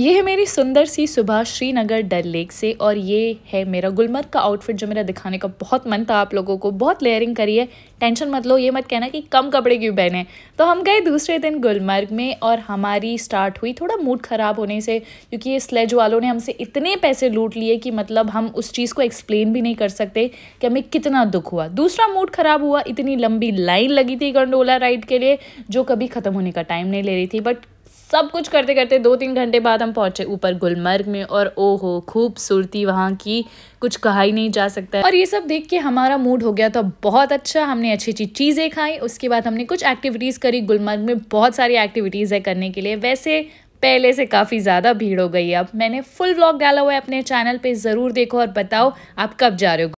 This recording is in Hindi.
यह है मेरी सुंदर सी सुबह श्रीनगर डल लेक से और ये है मेरा गुलमर्ग का आउटफिट जो मेरा दिखाने का बहुत मन था आप लोगों को बहुत लेयरिंग करिए टेंशन मत लो ये मत कहना कि कम कपड़े क्यों पहने तो हम गए दूसरे दिन गुलमर्ग में और हमारी स्टार्ट हुई थोड़ा मूड ख़राब होने से क्योंकि ये स्लेज वालों ने हमसे इतने पैसे लूट लिए कि मतलब हम उस चीज़ को एक्सप्लेन भी नहीं कर सकते कि हमें कितना दुख हुआ दूसरा मूड ख़राब हुआ इतनी लंबी लाइन लगी थी गंडोला राइड के लिए जो कभी ख़त्म होने का टाइम नहीं ले रही थी बट सब कुछ करते करते दो तीन घंटे बाद हम पहुंचे ऊपर गुलमर्ग में और ओहो खूबसूरती वहाँ की कुछ कहा ही नहीं जा सकता और ये सब देख के हमारा मूड हो गया तो बहुत अच्छा हमने अच्छी अच्छी चीज़ें खाई उसके बाद हमने कुछ एक्टिविटीज़ करी गुलमर्ग में बहुत सारी एक्टिविटीज़ है करने के लिए वैसे पहले से काफ़ी ज़्यादा भीड़ हो गई अब मैंने फुल ब्लॉग डाला हुआ है अपने चैनल पर ज़रूर देखो और बताओ आप कब जा रहे हो